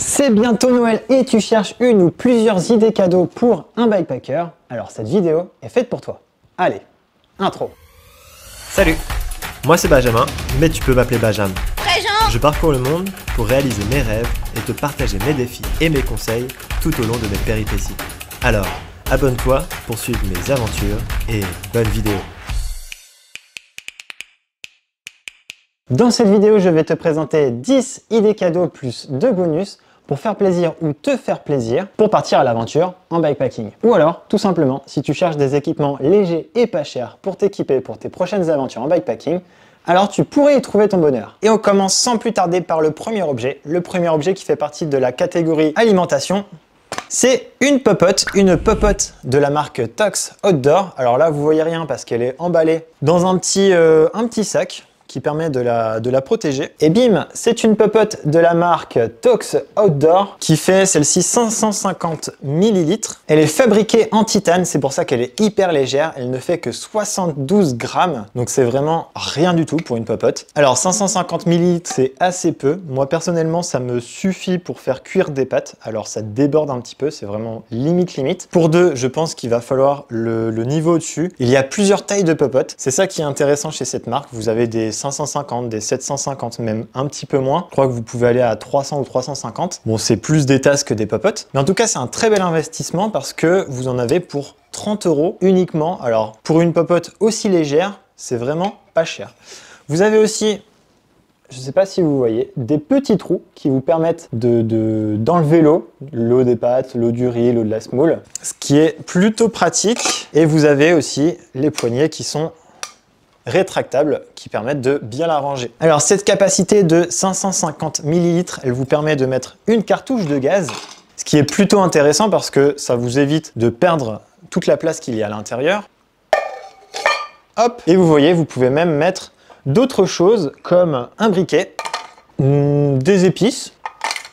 C'est bientôt Noël et tu cherches une ou plusieurs idées cadeaux pour un bikepacker Alors cette vidéo est faite pour toi. Allez, intro Salut Moi c'est Benjamin, mais tu peux m'appeler Benjamin. Présent. Je parcours le monde pour réaliser mes rêves et te partager mes défis et mes conseils tout au long de mes péripéties. Alors, abonne-toi pour suivre mes aventures et bonne vidéo Dans cette vidéo, je vais te présenter 10 idées cadeaux plus 2 bonus pour faire plaisir ou te faire plaisir pour partir à l'aventure en bikepacking. Ou alors, tout simplement, si tu cherches des équipements légers et pas chers pour t'équiper pour tes prochaines aventures en bikepacking, alors tu pourrais y trouver ton bonheur. Et on commence sans plus tarder par le premier objet, le premier objet qui fait partie de la catégorie alimentation, c'est une popote, une popote de la marque Tox Outdoor. Alors là, vous voyez rien parce qu'elle est emballée dans un petit, euh, un petit sac qui permet de la, de la protéger. Et bim, c'est une popote de la marque Tox Outdoor qui fait celle-ci 550 millilitres. Elle est fabriquée en titane, c'est pour ça qu'elle est hyper légère. Elle ne fait que 72 grammes, donc c'est vraiment rien du tout pour une popote. Alors 550 millilitres, c'est assez peu. Moi personnellement, ça me suffit pour faire cuire des pâtes. Alors ça déborde un petit peu, c'est vraiment limite limite. Pour deux, je pense qu'il va falloir le, niveau au-dessus. Il y a plusieurs tailles de popotes. C'est ça qui est intéressant chez cette marque. Vous avez des 550, des 750, même un petit peu moins. Je crois que vous pouvez aller à 300 ou 350. Bon, c'est plus des tasses que des popotes. Mais en tout cas, c'est un très bel investissement parce que vous en avez pour 30 euros uniquement. Alors, pour une popote aussi légère, c'est vraiment pas cher. Vous avez aussi je ne sais pas si vous voyez, des petits trous qui vous permettent d'enlever de, l'eau, l'eau des pâtes, l'eau du riz, l'eau de la semoule, ce qui est plutôt pratique. Et vous avez aussi les poignées qui sont rétractables qui permettent de bien la ranger. Alors cette capacité de 550 ml, elle vous permet de mettre une cartouche de gaz, ce qui est plutôt intéressant parce que ça vous évite de perdre toute la place qu'il y a à l'intérieur. Hop Et vous voyez, vous pouvez même mettre d'autres choses comme un briquet, mm, des épices,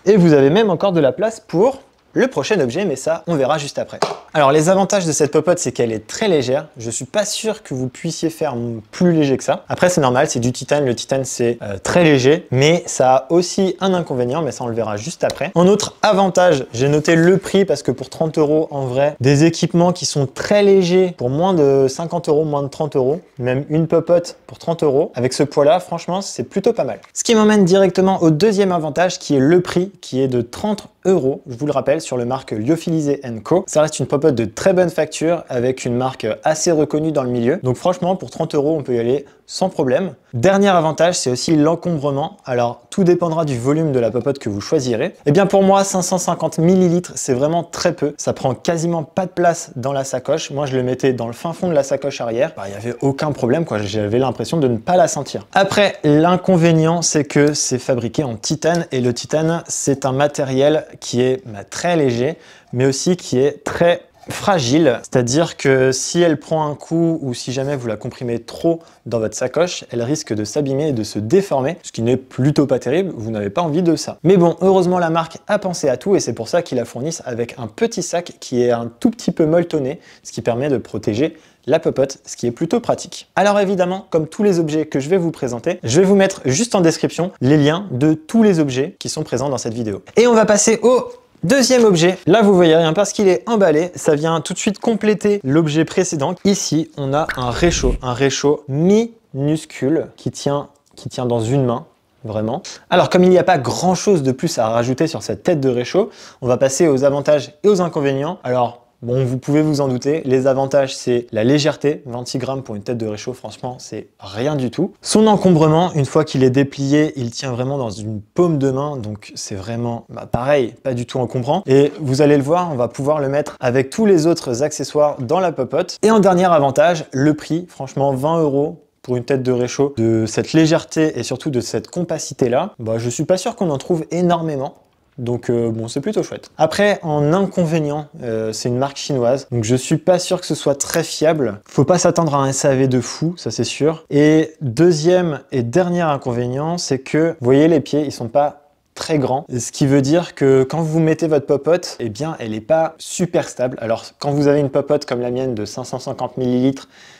et vous avez même encore de la place pour le prochain objet, mais ça, on verra juste après. Alors les avantages de cette popote, c'est qu'elle est très légère. Je suis pas sûr que vous puissiez faire plus léger que ça. Après, c'est normal, c'est du titane. Le titane, c'est euh, très léger, mais ça a aussi un inconvénient, mais ça, on le verra juste après. En autre avantage, j'ai noté le prix parce que pour 30 euros, en vrai, des équipements qui sont très légers pour moins de 50 euros, moins de 30 euros, même une popote pour 30 euros, avec ce poids-là, franchement, c'est plutôt pas mal. Ce qui m'emmène directement au deuxième avantage qui est le prix, qui est de 30 euros euros, je vous le rappelle, sur le marque Lyophilisé Co. Ça reste une popote de très bonne facture avec une marque assez reconnue dans le milieu. Donc franchement, pour 30 euros, on peut y aller sans problème. Dernier avantage, c'est aussi l'encombrement. Alors tout dépendra du volume de la popote que vous choisirez. Et eh bien pour moi, 550 ml, c'est vraiment très peu. Ça prend quasiment pas de place dans la sacoche. Moi, je le mettais dans le fin fond de la sacoche arrière. Bah, il n'y avait aucun problème, quoi. J'avais l'impression de ne pas la sentir. Après, l'inconvénient, c'est que c'est fabriqué en titane et le titane, c'est un matériel qui est bah, très léger, mais aussi qui est très fragile, c'est-à-dire que si elle prend un coup ou si jamais vous la comprimez trop dans votre sacoche, elle risque de s'abîmer et de se déformer, ce qui n'est plutôt pas terrible, vous n'avez pas envie de ça. Mais bon, heureusement la marque a pensé à tout et c'est pour ça qu'ils la fournissent avec un petit sac qui est un tout petit peu molletonné, ce qui permet de protéger la popote, ce qui est plutôt pratique. Alors évidemment, comme tous les objets que je vais vous présenter, je vais vous mettre juste en description les liens de tous les objets qui sont présents dans cette vidéo. Et on va passer au Deuxième objet, là vous voyez rien parce qu'il est emballé, ça vient tout de suite compléter l'objet précédent. Ici, on a un réchaud, un réchaud minuscule qui tient, qui tient dans une main, vraiment. Alors comme il n'y a pas grand chose de plus à rajouter sur cette tête de réchaud, on va passer aux avantages et aux inconvénients. Alors Bon, vous pouvez vous en douter, les avantages c'est la légèreté, 26 grammes pour une tête de réchaud, franchement c'est rien du tout. Son encombrement, une fois qu'il est déplié, il tient vraiment dans une paume de main, donc c'est vraiment bah, pareil, pas du tout encombrant. Et vous allez le voir, on va pouvoir le mettre avec tous les autres accessoires dans la popote. Et en dernier avantage, le prix, franchement 20 euros pour une tête de réchaud, de cette légèreté et surtout de cette compacité là, je bah, je suis pas sûr qu'on en trouve énormément. Donc euh, bon, c'est plutôt chouette. Après, en inconvénient, euh, c'est une marque chinoise, donc je suis pas sûr que ce soit très fiable. Faut pas s'attendre à un SAV de fou, ça c'est sûr. Et deuxième et dernier inconvénient, c'est que, vous voyez les pieds, ils sont pas très grands, ce qui veut dire que quand vous mettez votre popote, eh bien elle n'est pas super stable. Alors quand vous avez une popote comme la mienne de 550 ml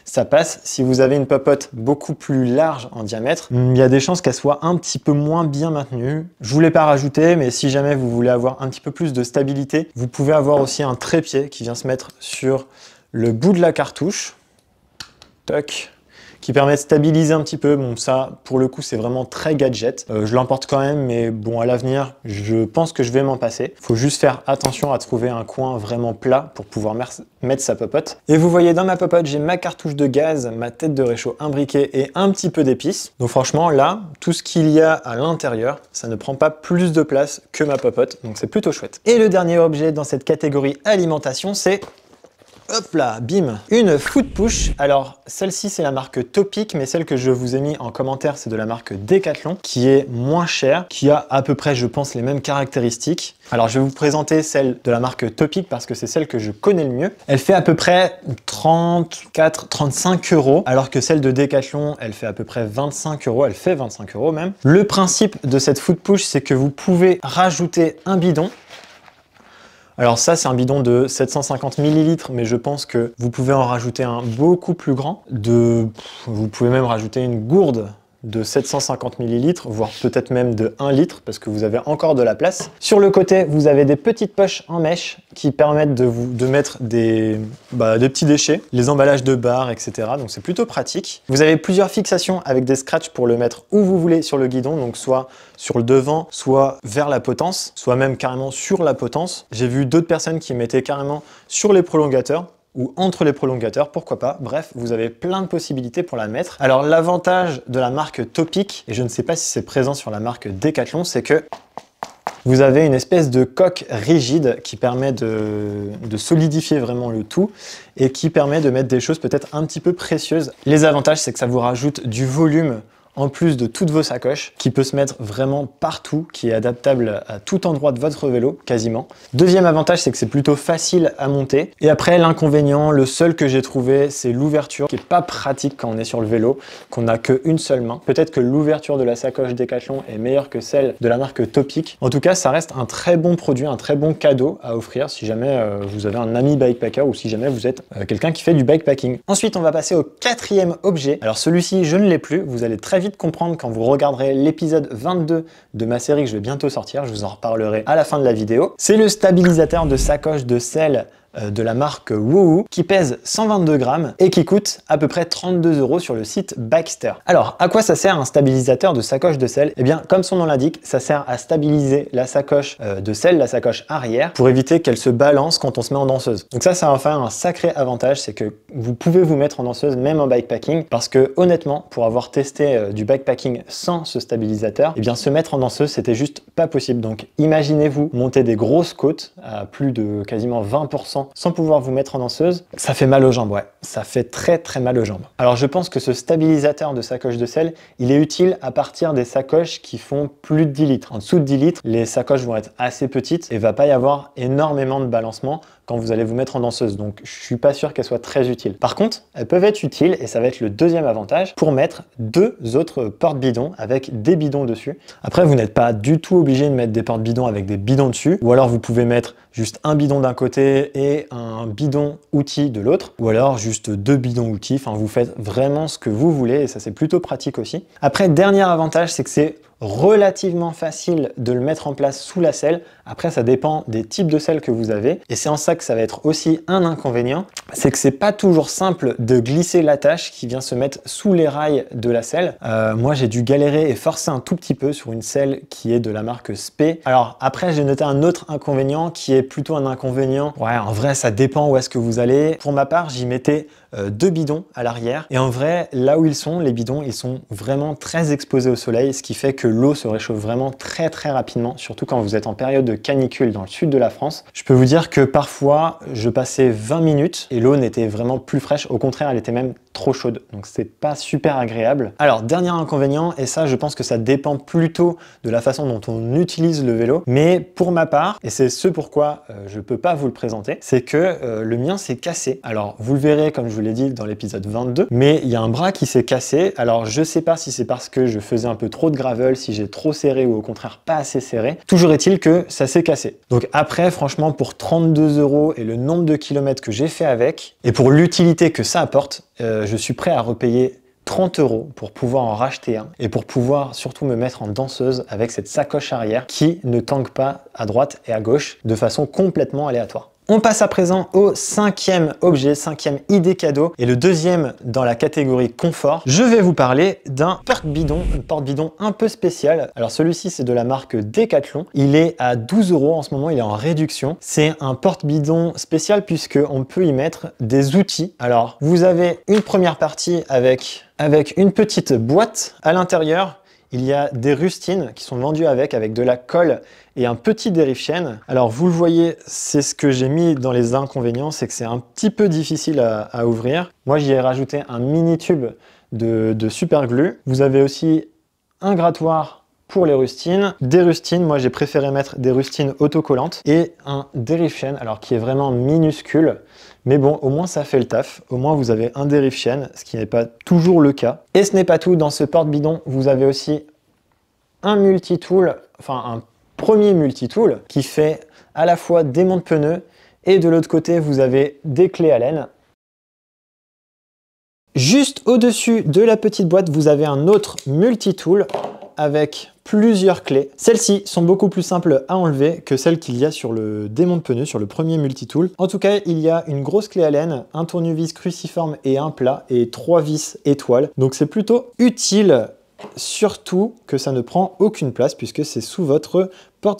ça passe. Si vous avez une popote beaucoup plus large en diamètre, hmm, il y a des chances qu'elle soit un petit peu moins bien maintenue. Je voulais pas rajouter, mais si jamais vous voulez avoir un petit peu plus de stabilité, vous pouvez avoir aussi un trépied qui vient se mettre sur le bout de la cartouche. Toc qui permet de stabiliser un petit peu. Bon, ça, pour le coup, c'est vraiment très gadget. Euh, je l'emporte quand même, mais bon, à l'avenir, je pense que je vais m'en passer. Faut juste faire attention à trouver un coin vraiment plat pour pouvoir mettre sa popote. Et vous voyez, dans ma popote, j'ai ma cartouche de gaz, ma tête de réchaud imbriquée et un petit peu d'épices. Donc franchement, là, tout ce qu'il y a à l'intérieur, ça ne prend pas plus de place que ma popote, donc c'est plutôt chouette. Et le dernier objet dans cette catégorie alimentation, c'est Hop là, bim Une foot push. Alors, celle-ci, c'est la marque Topic, mais celle que je vous ai mis en commentaire, c'est de la marque Decathlon, qui est moins chère, qui a à peu près, je pense, les mêmes caractéristiques. Alors, je vais vous présenter celle de la marque Topic parce que c'est celle que je connais le mieux. Elle fait à peu près 34, 35 euros, alors que celle de Decathlon, elle fait à peu près 25 euros, elle fait 25 euros même. Le principe de cette foot push, c'est que vous pouvez rajouter un bidon alors ça, c'est un bidon de 750 ml, mais je pense que vous pouvez en rajouter un beaucoup plus grand. De, vous pouvez même rajouter une gourde de 750 millilitres, voire peut-être même de 1 litre, parce que vous avez encore de la place. Sur le côté, vous avez des petites poches en mèche qui permettent de, vous, de mettre des, bah, des petits déchets, les emballages de barres, etc. Donc c'est plutôt pratique. Vous avez plusieurs fixations avec des scratchs pour le mettre où vous voulez sur le guidon, donc soit sur le devant, soit vers la potence, soit même carrément sur la potence. J'ai vu d'autres personnes qui mettaient carrément sur les prolongateurs ou entre les prolongateurs, pourquoi pas. Bref, vous avez plein de possibilités pour la mettre. Alors l'avantage de la marque Topic, et je ne sais pas si c'est présent sur la marque Decathlon, c'est que vous avez une espèce de coque rigide qui permet de, de, solidifier vraiment le tout et qui permet de mettre des choses peut-être un petit peu précieuses. Les avantages, c'est que ça vous rajoute du volume en plus de toutes vos sacoches, qui peut se mettre vraiment partout, qui est adaptable à tout endroit de votre vélo, quasiment. Deuxième avantage, c'est que c'est plutôt facile à monter. Et après, l'inconvénient, le seul que j'ai trouvé, c'est l'ouverture, qui est pas pratique quand on est sur le vélo, qu'on n'a qu'une seule main. Peut-être que l'ouverture de la sacoche Decathlon est meilleure que celle de la marque Topic. En tout cas, ça reste un très bon produit, un très bon cadeau à offrir si jamais euh, vous avez un ami bikepacker ou si jamais vous êtes euh, quelqu'un qui fait du bikepacking. Ensuite, on va passer au quatrième objet. Alors celui-ci, je ne l'ai plus, vous allez très vite comprendre quand vous regarderez l'épisode 22 de ma série que je vais bientôt sortir, je vous en reparlerai à la fin de la vidéo. C'est le stabilisateur de sacoche de sel euh, de la marque Woohoo qui pèse 122 grammes et qui coûte à peu près 32 euros sur le site Baxter. Alors, à quoi ça sert un stabilisateur de sacoche de sel Eh bien, comme son nom l'indique, ça sert à stabiliser la sacoche euh, de sel, la sacoche arrière, pour éviter qu'elle se balance quand on se met en danseuse. Donc ça, ça enfin enfin un sacré avantage, c'est que vous pouvez vous mettre en danseuse même en bikepacking, parce que honnêtement, pour avoir testé euh, du bikepacking sans ce stabilisateur, eh bien se mettre en danseuse, c'était juste pas possible. Donc imaginez-vous monter des grosses côtes à plus de quasiment 20% sans pouvoir vous mettre en danseuse, ça fait mal aux jambes, ouais. Ça fait très très mal aux jambes. Alors je pense que ce stabilisateur de sacoche de sel, il est utile à partir des sacoches qui font plus de 10 litres. En dessous de 10 litres, les sacoches vont être assez petites et va pas y avoir énormément de balancement quand vous allez vous mettre en danseuse. Donc je ne suis pas sûr qu'elles soient très utiles. Par contre, elles peuvent être utiles et ça va être le deuxième avantage pour mettre deux autres portes bidons avec des bidons dessus. Après, vous n'êtes pas du tout obligé de mettre des portes bidons avec des bidons dessus ou alors vous pouvez mettre juste un bidon d'un côté et un bidon outil de l'autre, ou alors juste deux bidons outils, enfin vous faites vraiment ce que vous voulez et ça c'est plutôt pratique aussi. Après, dernier avantage, c'est que c'est relativement facile de le mettre en place sous la selle. Après, ça dépend des types de selles que vous avez. Et c'est en ça que ça va être aussi un inconvénient, c'est que c'est pas toujours simple de glisser l'attache qui vient se mettre sous les rails de la selle. Euh, moi, j'ai dû galérer et forcer un tout petit peu sur une selle qui est de la marque SP. Alors après, j'ai noté un autre inconvénient qui est plutôt un inconvénient. Ouais, en vrai, ça dépend où est-ce que vous allez. Pour ma part, j'y mettais euh, deux bidons à l'arrière. Et en vrai, là où ils sont, les bidons, ils sont vraiment très exposés au soleil, ce qui fait que l'eau se réchauffe vraiment très très rapidement, surtout quand vous êtes en période de canicule dans le sud de la France. Je peux vous dire que parfois, je passais 20 minutes et l'eau n'était vraiment plus fraîche. Au contraire, elle était même trop chaude. Donc c'est pas super agréable. Alors, dernier inconvénient, et ça, je pense que ça dépend plutôt de la façon dont on utilise le vélo. Mais pour ma part, et c'est ce pourquoi euh, je peux pas vous le présenter, c'est que euh, le mien s'est cassé. Alors, vous le verrez comme je vous l'ai dit dans l'épisode 22, mais il y a un bras qui s'est cassé. Alors je sais pas si c'est parce que je faisais un peu trop de gravel, si j'ai trop serré ou au contraire pas assez serré. Toujours est-il que ça s'est cassé. Donc après, franchement, pour 32 euros et le nombre de kilomètres que j'ai fait avec, et pour l'utilité que ça apporte, euh, je suis prêt à repayer 30 euros pour pouvoir en racheter un et pour pouvoir surtout me mettre en danseuse avec cette sacoche arrière qui ne tangue pas à droite et à gauche de façon complètement aléatoire. On passe à présent au cinquième objet, cinquième idée cadeau, et le deuxième dans la catégorie confort. Je vais vous parler d'un porte-bidon, un porte-bidon un peu spécial. Alors celui-ci, c'est de la marque Decathlon. Il est à 12 euros en ce moment, il est en réduction. C'est un porte-bidon spécial puisque on peut y mettre des outils. Alors, vous avez une première partie avec avec une petite boîte à l'intérieur il y a des rustines qui sont vendues avec, avec de la colle et un petit dérive Alors vous le voyez, c'est ce que j'ai mis dans les inconvénients, c'est que c'est un petit peu difficile à, ouvrir. Moi j'y ai rajouté un mini tube de, de super glue. Vous avez aussi un grattoir pour les rustines, des rustines, moi j'ai préféré mettre des rustines autocollantes et un dérive alors qui est vraiment minuscule mais bon, au moins ça fait le taf, au moins vous avez un dérive chaîne, ce qui n'est pas toujours le cas. Et ce n'est pas tout, dans ce porte-bidon, vous avez aussi un multi-tool, enfin un premier multi-tool, qui fait à la fois des montes pneus, et de l'autre côté vous avez des clés Allen. Juste au-dessus de la petite boîte, vous avez un autre multi-tool avec plusieurs clés. Celles-ci sont beaucoup plus simples à enlever que celles qu'il y a sur le démon de sur le premier multitool. En tout cas, il y a une grosse clé Allen, un tournevis cruciforme et un plat, et trois vis étoiles. Donc c'est plutôt utile surtout que ça ne prend aucune place puisque c'est sous votre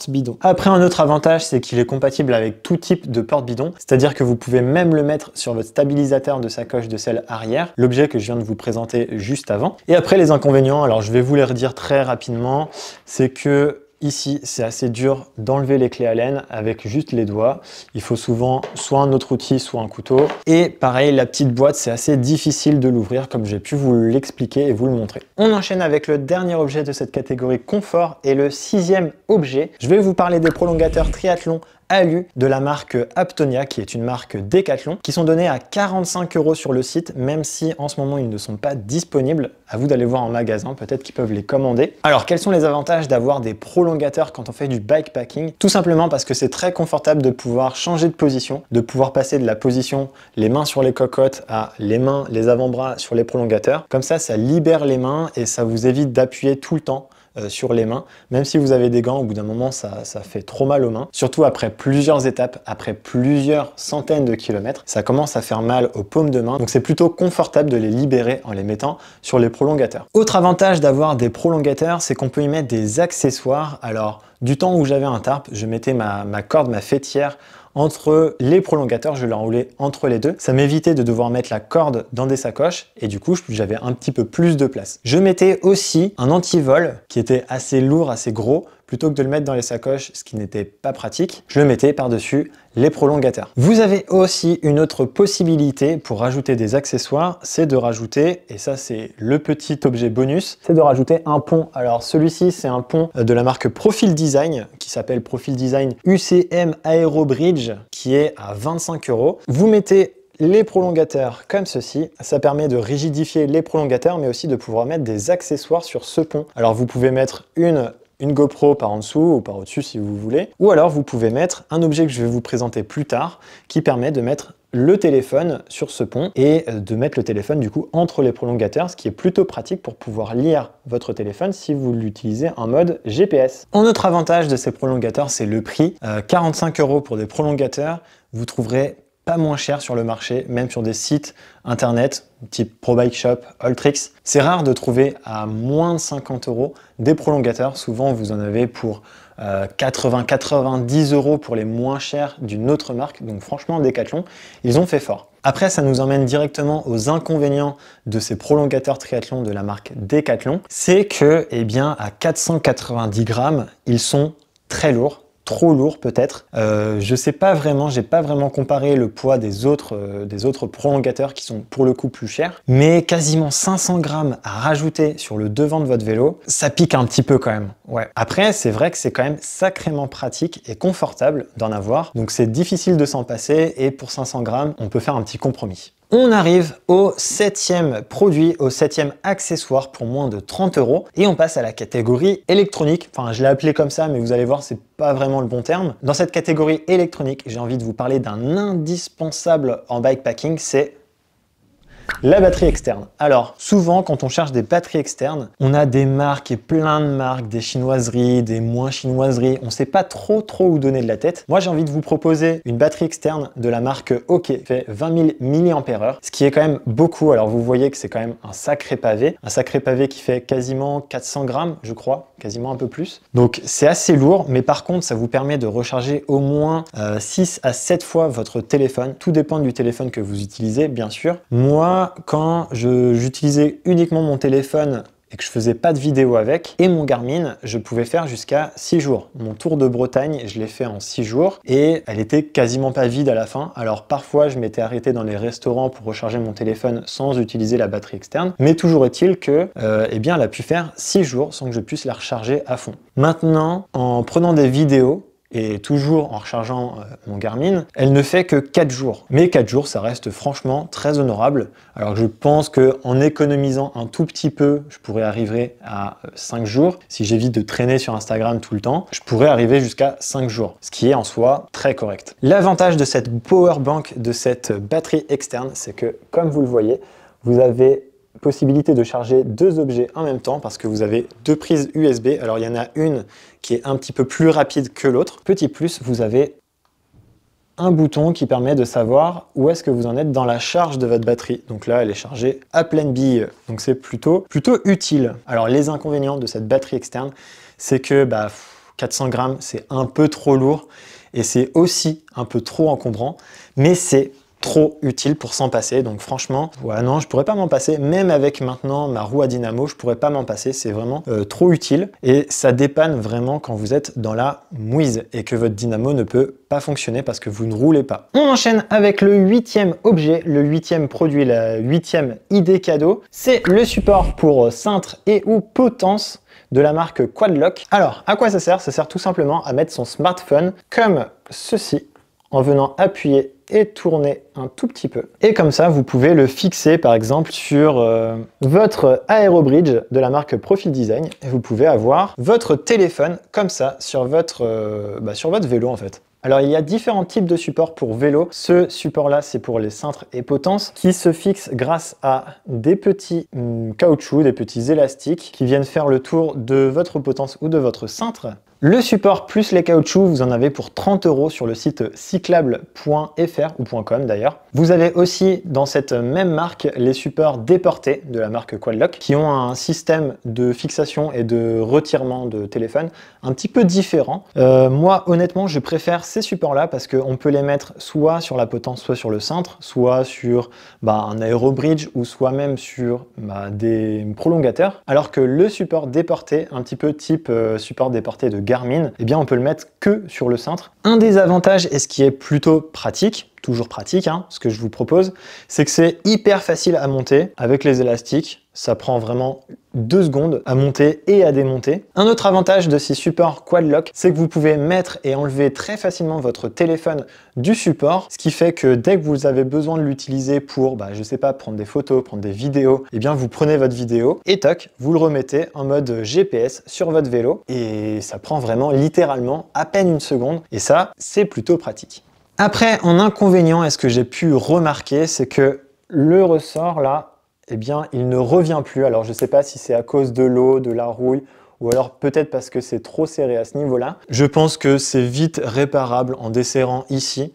bidon. Après un autre avantage c'est qu'il est compatible avec tout type de porte bidon, c'est-à-dire que vous pouvez même le mettre sur votre stabilisateur de sacoche de selle arrière, l'objet que je viens de vous présenter juste avant. Et après les inconvénients, alors je vais vous les redire très rapidement, c'est que Ici, c'est assez dur d'enlever les clés Allen avec juste les doigts. Il faut souvent soit un autre outil, soit un couteau. Et pareil, la petite boîte, c'est assez difficile de l'ouvrir comme j'ai pu vous l'expliquer et vous le montrer. On enchaîne avec le dernier objet de cette catégorie confort et le sixième objet. Je vais vous parler des prolongateurs triathlon alu de la marque Aptonia, qui est une marque Decathlon, qui sont donnés à 45 euros sur le site, même si en ce moment ils ne sont pas disponibles. À vous d'aller voir en magasin, peut-être qu'ils peuvent les commander. Alors, quels sont les avantages d'avoir des prolongateurs quand on fait du bikepacking Tout simplement parce que c'est très confortable de pouvoir changer de position, de pouvoir passer de la position les mains sur les cocottes à les mains, les avant-bras sur les prolongateurs. Comme ça, ça libère les mains et ça vous évite d'appuyer tout le temps euh, sur les mains. Même si vous avez des gants, au bout d'un moment, ça, ça fait trop mal aux mains. Surtout après plusieurs étapes, après plusieurs centaines de kilomètres, ça commence à faire mal aux paumes de main. Donc c'est plutôt confortable de les libérer en les mettant sur les prolongateurs. Autre avantage d'avoir des prolongateurs, c'est qu'on peut y mettre des accessoires. Alors, du temps où j'avais un tarp, je mettais ma, ma corde, ma fêtière entre les prolongateurs, je l'enroulais entre les deux. Ça m'évitait de devoir mettre la corde dans des sacoches et du coup j'avais un petit peu plus de place. Je mettais aussi un antivol qui était assez lourd, assez gros plutôt que de le mettre dans les sacoches, ce qui n'était pas pratique, je le mettais par-dessus les prolongateurs. Vous avez aussi une autre possibilité pour rajouter des accessoires, c'est de rajouter, et ça c'est le petit objet bonus, c'est de rajouter un pont. Alors celui-ci c'est un pont de la marque Profil Design, qui s'appelle Profil Design UCM Aero Bridge, qui est à 25 euros. Vous mettez les prolongateurs comme ceci. Ça permet de rigidifier les prolongateurs, mais aussi de pouvoir mettre des accessoires sur ce pont. Alors vous pouvez mettre une une GoPro par en dessous ou par au-dessus si vous voulez. Ou alors vous pouvez mettre un objet que je vais vous présenter plus tard qui permet de mettre le téléphone sur ce pont et euh, de mettre le téléphone du coup entre les prolongateurs, ce qui est plutôt pratique pour pouvoir lire votre téléphone si vous l'utilisez en mode GPS. Un autre avantage de ces prolongateurs, c'est le prix. 45 euh, euros pour des prolongateurs, vous trouverez pas moins cher sur le marché, même sur des sites internet type Pro Bike Shop, Alltricks. C'est rare de trouver à moins de 50 euros des prolongateurs. Souvent, vous en avez pour 80-90 euh, euros pour les moins chers d'une autre marque. Donc franchement, Decathlon, ils ont fait fort. Après, ça nous emmène directement aux inconvénients de ces prolongateurs triathlon de la marque Decathlon. C'est que, eh bien, à 490 grammes, ils sont très lourds trop lourd peut-être. Euh, je sais pas vraiment, j'ai pas vraiment comparé le poids des autres, euh, des autres prolongateurs qui sont pour le coup plus chers, mais quasiment 500 grammes à rajouter sur le devant de votre vélo, ça pique un petit peu quand même. Ouais. Après, c'est vrai que c'est quand même sacrément pratique et confortable d'en avoir, donc c'est difficile de s'en passer et pour 500 grammes, on peut faire un petit compromis. On arrive au septième produit, au septième accessoire pour moins de 30 euros et on passe à la catégorie électronique. Enfin, je l'ai appelé comme ça, mais vous allez voir, c'est pas vraiment le bon terme. Dans cette catégorie électronique, j'ai envie de vous parler d'un indispensable en bikepacking, c'est la batterie externe. Alors, souvent, quand on charge des batteries externes, on a des marques et plein de marques, des chinoiseries, des moins chinoiseries. On ne sait pas trop trop où donner de la tête. Moi, j'ai envie de vous proposer une batterie externe de la marque OK, fait 20 000 mAh, ce qui est quand même beaucoup. Alors, vous voyez que c'est quand même un sacré pavé, un sacré pavé qui fait quasiment 400 grammes, je crois, quasiment un peu plus. Donc, c'est assez lourd, mais par contre, ça vous permet de recharger au moins 6 euh, à 7 fois votre téléphone. Tout dépend du téléphone que vous utilisez, bien sûr. Moi, quand j'utilisais uniquement mon téléphone et que je faisais pas de vidéo avec, et mon Garmin, je pouvais faire jusqu'à 6 jours. Mon tour de Bretagne, je l'ai fait en 6 jours, et elle était quasiment pas vide à la fin. Alors parfois, je m'étais arrêté dans les restaurants pour recharger mon téléphone sans utiliser la batterie externe, mais toujours est-il que, euh, eh bien, elle a pu faire 6 jours sans que je puisse la recharger à fond. Maintenant, en prenant des vidéos, et toujours en rechargeant euh, mon Garmin, elle ne fait que 4 jours. Mais 4 jours, ça reste franchement très honorable. Alors je pense que en économisant un tout petit peu, je pourrais arriver à 5 euh, jours. Si j'évite de traîner sur Instagram tout le temps, je pourrais arriver jusqu'à 5 jours, ce qui est en soi très correct. L'avantage de cette power bank, de cette batterie externe, c'est que comme vous le voyez, vous avez possibilité de charger deux objets en même temps parce que vous avez deux prises USB. Alors il y en a une qui est un petit peu plus rapide que l'autre. Petit plus, vous avez un bouton qui permet de savoir où est-ce que vous en êtes dans la charge de votre batterie. Donc là, elle est chargée à pleine bille, donc c'est plutôt, plutôt utile. Alors les inconvénients de cette batterie externe, c'est que bah, 400 grammes, c'est un peu trop lourd et c'est aussi un peu trop encombrant, mais c'est trop utile pour s'en passer. Donc franchement, ouais, non, je pourrais pas m'en passer. Même avec maintenant ma roue à dynamo, je pourrais pas m'en passer. C'est vraiment euh, trop utile et ça dépanne vraiment quand vous êtes dans la mouise et que votre dynamo ne peut pas fonctionner parce que vous ne roulez pas. On enchaîne avec le huitième objet, le huitième produit, la huitième idée cadeau. C'est le support pour cintre et ou potence de la marque Quadlock. Alors, à quoi ça sert Ça sert tout simplement à mettre son smartphone comme ceci en venant appuyer et tourner un tout petit peu. Et comme ça, vous pouvez le fixer par exemple sur euh, votre aérobridge de la marque Profil Design et vous pouvez avoir votre téléphone comme ça sur votre, euh, bah, sur votre vélo en fait. Alors il y a différents types de supports pour vélo. Ce support là c'est pour les cintres et potences qui se fixent grâce à des petits caoutchouc, mm, caoutchoucs, des petits élastiques qui viennent faire le tour de votre potence ou de votre cintre le support plus les caoutchoucs, vous en avez pour 30 euros sur le site cyclable.fr ou .com d'ailleurs. Vous avez aussi dans cette même marque les supports déportés de la marque Quadlock qui ont un système de fixation et de retirement de téléphone un petit peu différent. Euh, moi honnêtement je préfère ces supports là parce qu'on peut les mettre soit sur la potence, soit sur le cintre, soit sur bah, un aérobridge ou soit même sur bah, des prolongateurs. Alors que le support déporté, un petit peu type euh, support déporté de Garmin, eh bien on peut le mettre que sur le cintre. Un des avantages, est ce qui est plutôt pratique, toujours pratique, hein. ce que je vous propose, c'est que c'est hyper facile à monter avec les élastiques. Ça prend vraiment deux secondes à monter et à démonter. Un autre avantage de ces supports QuadLock, c'est que vous pouvez mettre et enlever très facilement votre téléphone du support, ce qui fait que dès que vous avez besoin de l'utiliser pour, bah, je sais pas, prendre des photos, prendre des vidéos, eh bien vous prenez votre vidéo et toc, vous le remettez en mode GPS sur votre vélo et ça prend vraiment littéralement à peine une seconde et ça, c'est plutôt pratique. Après, en inconvénient, est ce que j'ai pu remarquer, c'est que le ressort là, eh bien, il ne revient plus. Alors, je ne sais pas si c'est à cause de l'eau, de la rouille, ou alors peut-être parce que c'est trop serré à ce niveau-là. Je pense que c'est vite réparable en desserrant ici.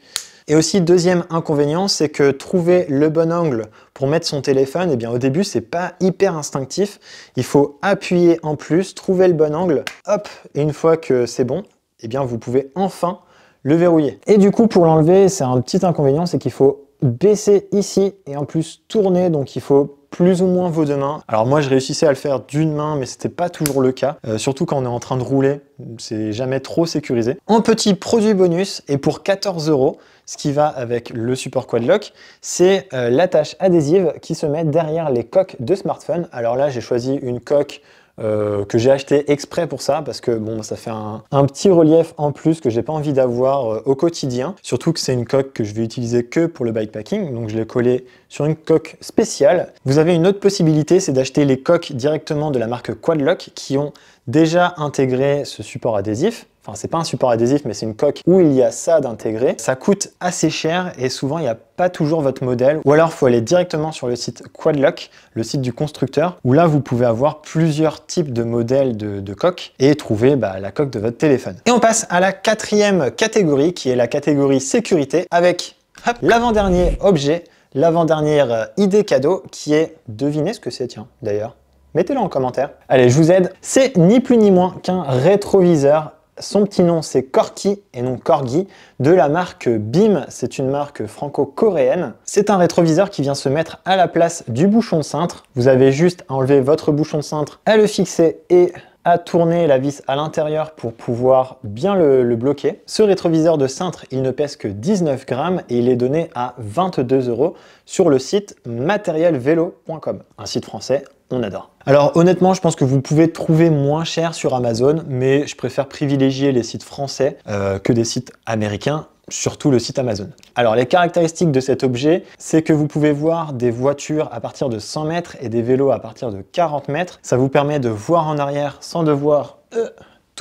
Et aussi, deuxième inconvénient, c'est que trouver le bon angle pour mettre son téléphone, eh bien, au début, c'est pas hyper instinctif. Il faut appuyer en plus, trouver le bon angle, hop, et une fois que c'est bon, eh bien, vous pouvez enfin le verrouiller. Et du coup, pour l'enlever, c'est un petit inconvénient, c'est qu'il faut baisser ici et en plus tourner, donc il faut plus ou moins vos deux mains. Alors moi je réussissais à le faire d'une main mais c'était pas toujours le cas, euh, surtout quand on est en train de rouler, c'est jamais trop sécurisé. Un petit produit bonus et pour 14 euros, ce qui va avec le support Quadlock, c'est euh, l'attache adhésive qui se met derrière les coques de smartphone. Alors là j'ai choisi une coque euh, que j'ai acheté exprès pour ça parce que bon ça fait un, petit relief en plus que je j'ai pas envie d'avoir euh, au quotidien surtout que c'est une coque que je vais utiliser que pour le bikepacking donc je l'ai collé sur une coque spéciale vous avez une autre possibilité c'est d'acheter les coques directement de la marque Quadlock qui ont déjà intégré ce support adhésif Enfin, c'est pas un support adhésif, mais c'est une coque où il y a ça d'intégrer. Ça coûte assez cher et souvent, il n'y a pas toujours votre modèle. Ou alors, il faut aller directement sur le site Quadlock, le site du constructeur, où là, vous pouvez avoir plusieurs types de modèles de, de coque et trouver bah, la coque de votre téléphone. Et on passe à la quatrième catégorie, qui est la catégorie sécurité, avec l'avant-dernier objet, l'avant-dernière euh, idée cadeau, qui est, devinez ce que c'est, tiens, d'ailleurs. Mettez-le en commentaire. Allez, je vous aide. C'est ni plus ni moins qu'un rétroviseur son petit nom, c'est Corky, et non Corgi, de la marque BIM. C'est une marque franco-coréenne. C'est un rétroviseur qui vient se mettre à la place du bouchon de cintre. Vous avez juste à enlever votre bouchon de cintre, à le fixer et à tourner la vis à l'intérieur pour pouvoir bien le, le, bloquer. Ce rétroviseur de cintre, il ne pèse que 19 grammes et il est donné à 22 euros sur le site matérielvélo.com, un site français, on adore. Alors honnêtement, je pense que vous pouvez trouver moins cher sur Amazon, mais je préfère privilégier les sites français euh, que des sites américains surtout le site Amazon. Alors les caractéristiques de cet objet, c'est que vous pouvez voir des voitures à partir de 100 mètres et des vélos à partir de 40 mètres. Ça vous permet de voir en arrière sans devoir euh,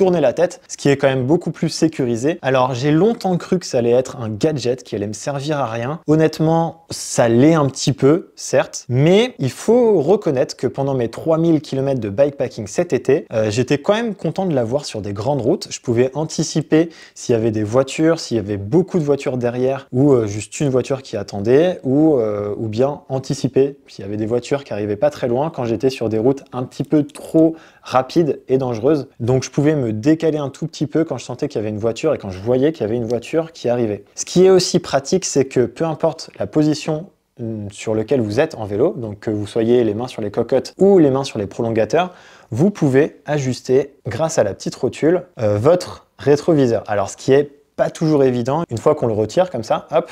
tourner la tête, ce qui est quand même beaucoup plus sécurisé. Alors j'ai longtemps cru que ça allait être un gadget qui allait me servir à rien. Honnêtement, ça l'est un petit peu, certes, mais il faut reconnaître que pendant mes 3000 km de bikepacking cet été, euh, j'étais quand même content de l'avoir sur des grandes routes. Je pouvais anticiper s'il y avait des voitures, s'il y avait beaucoup de voitures derrière ou euh, juste une voiture qui attendait ou, euh, ou bien anticiper s'il y avait des voitures qui arrivaient pas très loin quand j'étais sur des routes un petit peu trop rapides et dangereuses. Donc je pouvais me décaler un tout petit peu quand je sentais qu'il y avait une voiture et quand je voyais qu'il y avait une voiture qui arrivait. Ce qui est aussi pratique, c'est que peu importe la position mm, sur laquelle vous êtes en vélo, donc que vous soyez les mains sur les cocottes ou les mains sur les prolongateurs, vous pouvez ajuster, grâce à la petite rotule, euh, votre rétroviseur. Alors ce qui est pas toujours évident, une fois qu'on le retire comme ça, hop,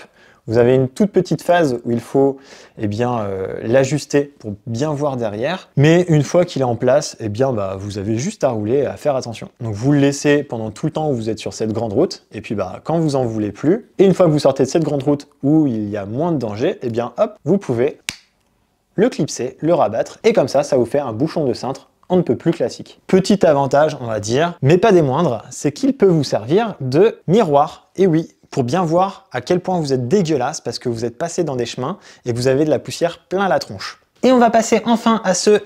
vous avez une toute petite phase où il faut eh bien euh, l'ajuster pour bien voir derrière. Mais une fois qu'il est en place, eh bien bah, vous avez juste à rouler et à faire attention. Donc vous le laissez pendant tout le temps où vous êtes sur cette grande route. Et puis bah, quand vous en voulez plus, et une fois que vous sortez de cette grande route où il y a moins de danger, eh bien hop, vous pouvez le clipser, le rabattre. Et comme ça, ça vous fait un bouchon de cintre on ne peut plus classique. Petit avantage, on va dire, mais pas des moindres, c'est qu'il peut vous servir de miroir. Et oui, pour bien voir à quel point vous êtes dégueulasse parce que vous êtes passé dans des chemins et vous avez de la poussière plein la tronche. Et on va passer enfin à ce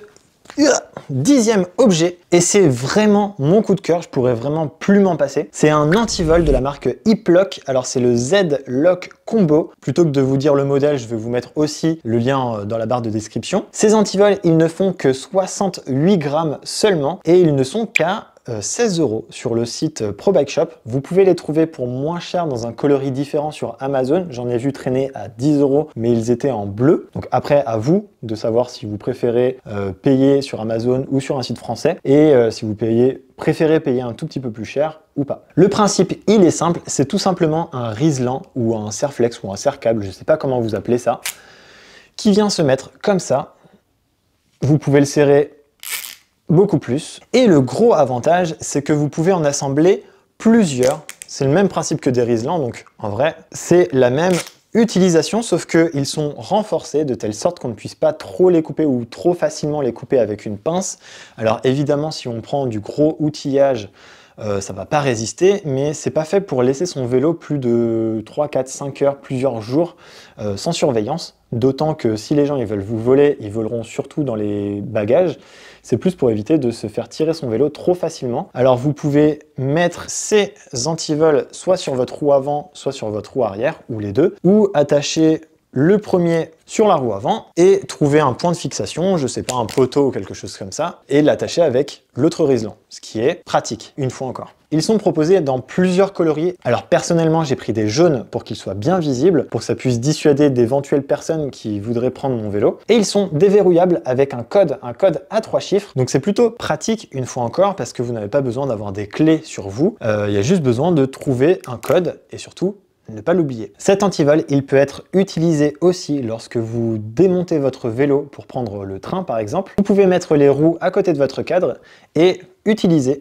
euh, dixième objet et c'est vraiment mon coup de cœur, je pourrais vraiment plus m'en passer. C'est un antivol de la marque Hiplock, alors c'est le Z-Lock Combo. Plutôt que de vous dire le modèle, je vais vous mettre aussi le lien euh, dans la barre de description. Ces antivols, ils ne font que 68 grammes seulement et ils ne sont qu'à 16 euh, euros sur le site euh, Pro Bike Shop. Vous pouvez les trouver pour moins cher dans un coloris différent sur Amazon. J'en ai vu traîner à 10 euros, mais ils étaient en bleu. Donc après, à vous de savoir si vous préférez euh, payer sur Amazon ou sur un site français et si vous payez préférez payer un tout petit peu plus cher ou pas. Le principe, il est simple, c'est tout simplement un riselant ou un Serflex ou un câble. je ne sais pas comment vous appelez ça, qui vient se mettre comme ça. Vous pouvez le serrer beaucoup plus. Et le gros avantage, c'est que vous pouvez en assembler plusieurs. C'est le même principe que des Riesland, donc en vrai, c'est la même utilisation, sauf qu'ils sont renforcés de telle sorte qu'on ne puisse pas trop les couper ou trop facilement les couper avec une pince. Alors évidemment, si on prend du gros outillage, euh, ça va pas résister, mais c'est pas fait pour laisser son vélo plus de 3, 4, 5 heures, plusieurs jours euh, sans surveillance. D'autant que si les gens ils veulent vous voler, ils voleront surtout dans les bagages. C'est plus pour éviter de se faire tirer son vélo trop facilement. Alors vous pouvez mettre ces antivols soit sur votre roue avant, soit sur votre roue arrière, ou les deux, ou attacher le premier sur la roue avant et trouver un point de fixation, je ne sais pas, un poteau ou quelque chose comme ça, et l'attacher avec l'autre raison, ce qui est pratique, une fois encore. Ils sont proposés dans plusieurs coloris. Alors personnellement, j'ai pris des jaunes pour qu'ils soient bien visibles, pour que ça puisse dissuader d'éventuelles personnes qui voudraient prendre mon vélo. Et ils sont déverrouillables avec un code, un code à trois chiffres. Donc c'est plutôt pratique une fois encore parce que vous n'avez pas besoin d'avoir des clés sur vous. Euh, il y a juste besoin de trouver un code et surtout ne pas l'oublier. Cet antivol, il peut être utilisé aussi lorsque vous démontez votre vélo pour prendre le train par exemple. Vous pouvez mettre les roues à côté de votre cadre et utiliser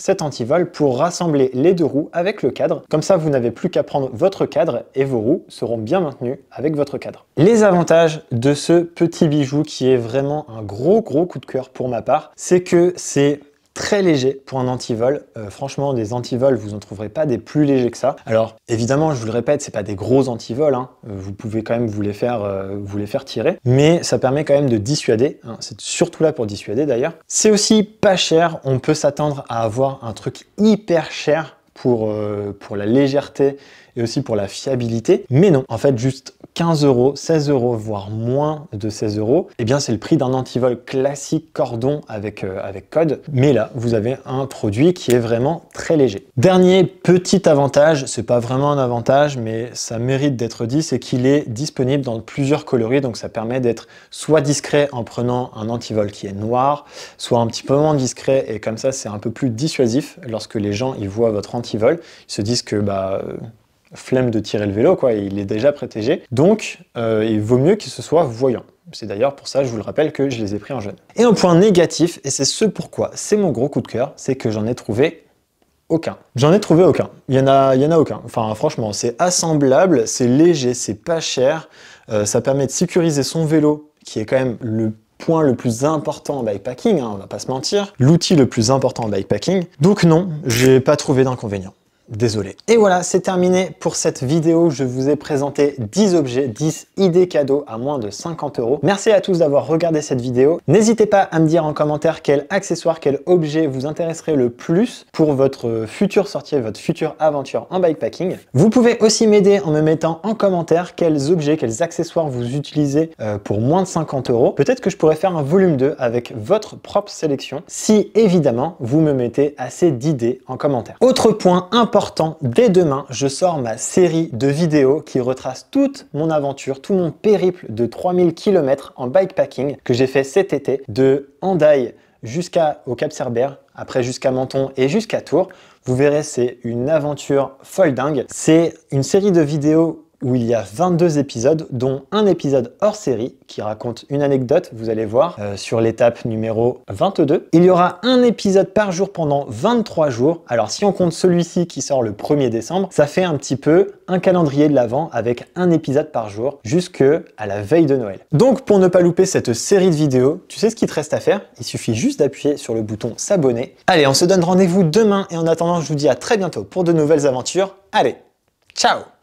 cet antivol pour rassembler les deux roues avec le cadre. Comme ça, vous n'avez plus qu'à prendre votre cadre et vos roues seront bien maintenues avec votre cadre. Les avantages de ce petit bijou qui est vraiment un gros gros coup de cœur pour ma part, c'est que c'est très léger pour un antivol. Euh, franchement, des antivols, vous n'en trouverez pas des plus légers que ça. Alors, évidemment, je vous le répète, c'est pas des gros antivols. Hein. Euh, vous pouvez quand même vous les faire, euh, vous les faire tirer, mais ça permet quand même de dissuader. Hein. C'est surtout là pour dissuader d'ailleurs. C'est aussi pas cher. On peut s'attendre à avoir un truc hyper cher pour, pour la légèreté aussi pour la fiabilité. Mais non, en fait, juste 15 euros, 16 euros, voire moins de 16 euros, et eh bien c'est le prix d'un antivol classique cordon avec, euh, avec code. Mais là, vous avez un produit qui est vraiment très léger. Dernier petit avantage, c'est pas vraiment un avantage, mais ça mérite d'être dit, c'est qu'il est disponible dans plusieurs coloris, donc ça permet d'être soit discret en prenant un antivol qui est noir, soit un petit peu moins discret, et comme ça c'est un peu plus dissuasif lorsque les gens ils voient votre antivol, ils se disent que bah euh, flemme de tirer le vélo, quoi, il est déjà protégé. Donc, euh, il vaut mieux qu'il se soit voyant. C'est d'ailleurs pour ça, je vous le rappelle, que je les ai pris en jeune. Et un point négatif, et c'est ce pourquoi c'est mon gros coup de cœur, c'est que j'en ai trouvé aucun. J'en ai trouvé aucun. Il y en a, il y en a aucun. Enfin, franchement, c'est assemblable, c'est léger, c'est pas cher. Euh, ça permet de sécuriser son vélo, qui est quand même le point le plus important en bikepacking, hein, on va pas se mentir, l'outil le plus important en bikepacking. Donc non, j'ai pas trouvé d'inconvénient désolé. Et voilà, c'est terminé pour cette vidéo. Je vous ai présenté 10 objets, 10 idées cadeaux à moins de 50 euros. Merci à tous d'avoir regardé cette vidéo. N'hésitez pas à me dire en commentaire quel accessoire, quel objet vous intéresserait le plus pour votre future sortie, votre future aventure en bikepacking. Vous pouvez aussi m'aider en me mettant en commentaire quels objets, quels accessoires vous utilisez euh, pour moins de 50 euros. Peut-être que je pourrais faire un volume 2 avec votre propre sélection si évidemment vous me mettez assez d'idées en commentaire. Autre point important dès demain, je sors ma série de vidéos qui retrace toute mon aventure, tout mon périple de 3000 km en bikepacking que j'ai fait cet été de Hendaye jusqu'au Cap Cerbère, après jusqu'à Menton et jusqu'à Tours. Vous verrez, c'est une aventure folle dingue. C'est une série de vidéos où il y a 22 épisodes, dont un épisode hors série qui raconte une anecdote, vous allez voir, euh, sur l'étape numéro 22. Il y aura un épisode par jour pendant 23 jours. Alors si on compte celui-ci qui sort le 1er décembre, ça fait un petit peu un calendrier de l'Avent avec un épisode par jour jusque à la veille de Noël. Donc pour ne pas louper cette série de vidéos, tu sais ce qu'il te reste à faire Il suffit juste d'appuyer sur le bouton s'abonner. Allez, on se donne rendez-vous demain et en attendant, je vous dis à très bientôt pour de nouvelles aventures. Allez, ciao